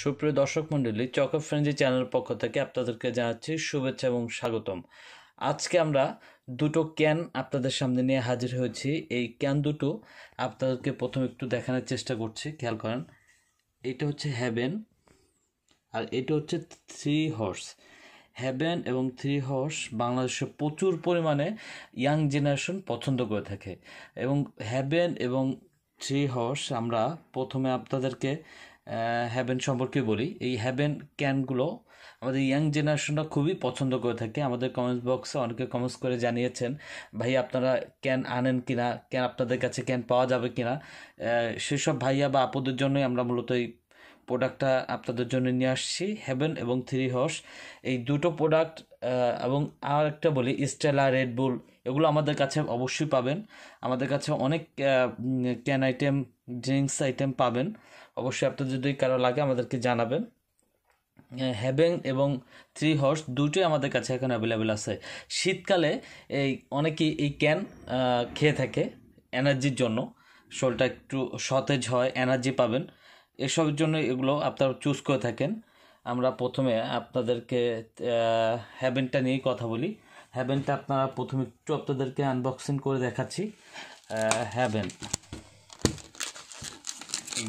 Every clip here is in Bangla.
সুপ্রিয় দর্শক মণ্ডলী চক অফ ফ্রেঞ্জি চ্যানেলের পক্ষ থেকে আপনাদেরকে জানাচ্ছি শুভেচ্ছা এবং স্বাগতম আজকে আমরা দুটো ক্যান আপনাদের সামনে নিয়ে হাজির হয়েছি এই ক্যান দুটো আপনাদেরকে প্রথম একটু দেখানোর চেষ্টা করছি খেয়াল করেন এটা হচ্ছে হ্যাভেন আর এটা হচ্ছে থ্রি হর্স হ্যাভেন এবং থ্রি হর্স বাংলাদেশে প্রচুর পরিমাণে ইয়াং জেনারেশন পছন্দ করে থাকে এবং হ্যাভেন এবং থ্রি হর্স আমরা প্রথমে আপনাদেরকে হ্যাভেন সম্পর্কে বলি এই হ্যাভেন ক্যানগুলো আমাদের ইয়াং জেনারেশনটা খুবই পছন্দ করে থাকে আমাদের কমেন্টস বক্সে অনেকে কমেন্টস করে জানিয়েছেন ভাই আপনারা ক্যান আনেন কিনা ক্যান আপনাদের কাছে ক্যান পাওয়া যাবে কিনা সেসব ভাইয়া বা আপদের জন্যই আমরা মূলত এই প্রোডাক্টটা আপনাদের জন্য নিয়ে আসছি হেভেন এবং থ্রি হর্স এই দুটো প্রোডাক্ট এবং আর একটা বলি স্টেলা রেডবুল এগুলো আমাদের কাছে অবশ্যই পাবেন আমাদের কাছে অনেক ক্যান আইটেম ড্রিঙ্কস আইটেম পাবেন অবশ্যই আপনাদের যদি কারো লাগে আমাদেরকে জানাবেন হ্যাভেন এবং থ্রি হর্স দুটোই আমাদের কাছে এখন অ্যাভেলেবেল আছে শীতকালে এই অনেকেই এই ক্যান খেয়ে থাকে এনার্জির জন্য শরীরটা একটু সতেজ হয় এনার্জি পাবেন এসবের জন্য এগুলো আপনারা চুজ করে থাকেন আমরা প্রথমে আপনাদেরকে হ্যাভেনটা নিয়েই কথা বলি হ্যাভেনটা আপনারা প্রথমে একটু আপনাদেরকে আনবক্সিং করে দেখাচ্ছি হ্যাভেন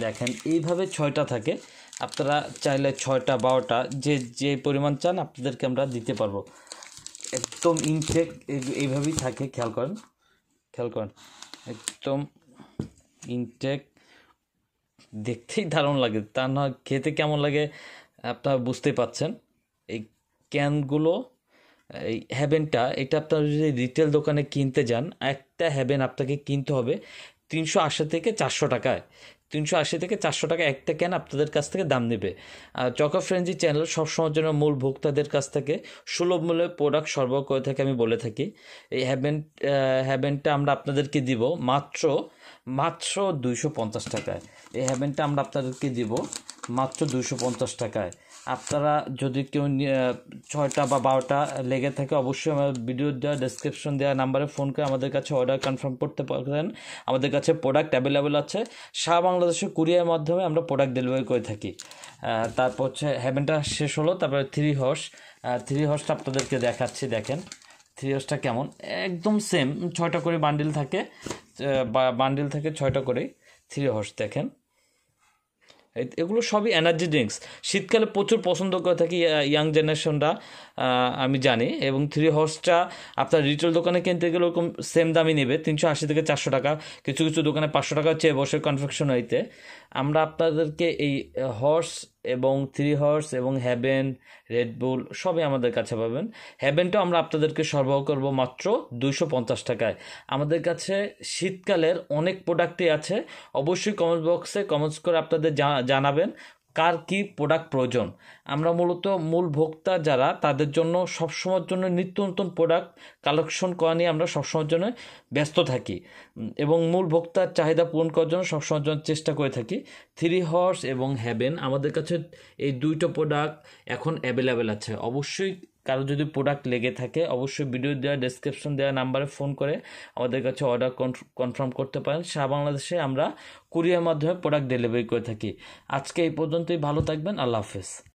দেখেন এইভাবে ছয়টা থাকে আপনারা চাইলে ছয়টা বারোটা যে যে পরিমাণ চান আপনাদেরকে আমরা দিতে পারবো একদম ইনটেক এইভাবেই থাকে খেয়াল করেন খেয়াল করেন একদম ইনটেক দেখতেই দারুণ লাগে তা না খেতে কেমন লাগে আপনার বুঝতে পাচ্ছেন এই ক্যানগুলো এই হ্যাভেনটা এটা আপনার যদি রিটেল দোকানে কিনতে যান একটা হ্যাভেন আপনাকে কিনতে হবে তিনশো আশি থেকে চারশো টাকায় তিনশো আশি থেকে চারশো টাকা একটা ক্যান আপনাদের কাছ থেকে দাম নেবে আর চকা ফ্রেঞ্জি চ্যানেল সবসময়ের জন্য মূল ভোক্তাদের কাছ থেকে সুলভ মূল্যে প্রোডাক্ট সরবরাহ করে থাকে আমি বলে থাকি এই হ্যাভেন হ্যাভেনটা আমরা আপনাদেরকে দিব মাত্র মাত্র দুইশো পঞ্চাশ টাকায় এই হ্যাভেনটা আমরা আপনাদেরকে দিব মাত্র দুশো পঞ্চাশ টাকায় আপনারা যদি কেউ ছয়টা বা বারোটা লেগে থাকে অবশ্যই আমার ভিডিও দেওয়া ডিসক্রিপশন দেওয়া নাম্বারে ফোন করে আমাদের কাছে অর্ডার কনফার্ম করতে পারেন আমাদের কাছে প্রোডাক্ট অ্যাভেলেবেল আছে সারা বাংলাদেশে কুরিয়ার মাধ্যমে আমরা প্রোডাক্ট ডেলিভারি করে থাকি তারপর হচ্ছে হ্যাভেনটা শেষ হলো তারপরে থ্রি হর্স থ্রি হর্সটা আপনাদেরকে দেখাচ্ছি দেখেন থ্রি হর্সটা কেমন একদম সেম ছয়টা করে বান্ডিল থাকে বান্ডিল থাকে ছয়টা করেই থ্রি হর্স দেখেন এগুলো সবই এনার্জি ড্রিঙ্কস শীতকালে প্রচুর পছন্দ করে থাকি ইয়াং জেনারেশনরা আমি জানি এবং থ্রি হর্সটা আপনার রিটেল দোকানে কিনতে গেলে ওরকম সেম দামই নেবে তিনশো আশি থেকে চারশো টাকা কিছু কিছু দোকানে পাঁচশো টাকা চেয়ে বসে হইতে আমরা আপনাদেরকে এই হর্স এবং থ্রি হর্স এবং হ্যাভেন রেডবুল সবই আমাদের কাছে পাবেন হ্যাভেনটাও আমরা আপনাদেরকে সরবরাহ করব মাত্র দুইশো পঞ্চাশ টাকায় আমাদের কাছে শীতকালের অনেক প্রোডাক্টই আছে অবশ্যই কমেন্ট বক্সে কমেন্টস করে আপনাদের জানাবেন কার কি প্রোডাক্ট প্রয়োজন আমরা মূলত মূল ভোক্তা যারা তাদের জন্য সবসময়ের জন্য নিত্য নতুন প্রোডাক্ট কালেকশন করা নিয়ে আমরা সবসময়ের জন্য ব্যস্ত থাকি এবং মূল ভোক্তার চাহিদা পূরণ করার জন্য সবসময়ের জন্য চেষ্টা করে থাকি থ্রি হর্স এবং হ্যাভেন আমাদের কাছে এই দুইটা প্রোডাক্ট এখন অ্যাভেলেবেল আছে অবশ্যই কারো যদি প্রোডাক্ট লেগে থাকে অবশ্যই ভিডিও দেওয়া ডেসক্রিপশন দেওয়া নাম্বারে ফোন করে আমাদের কাছে অর্ডার কনফার্ম করতে পারেন সারা বাংলাদেশে আমরা কুরিয়ার মাধ্যমে প্রোডাক্ট ডেলিভারি করে থাকি আজকে এই পর্যন্তই ভালো থাকবেন আল্লাহ হাফেজ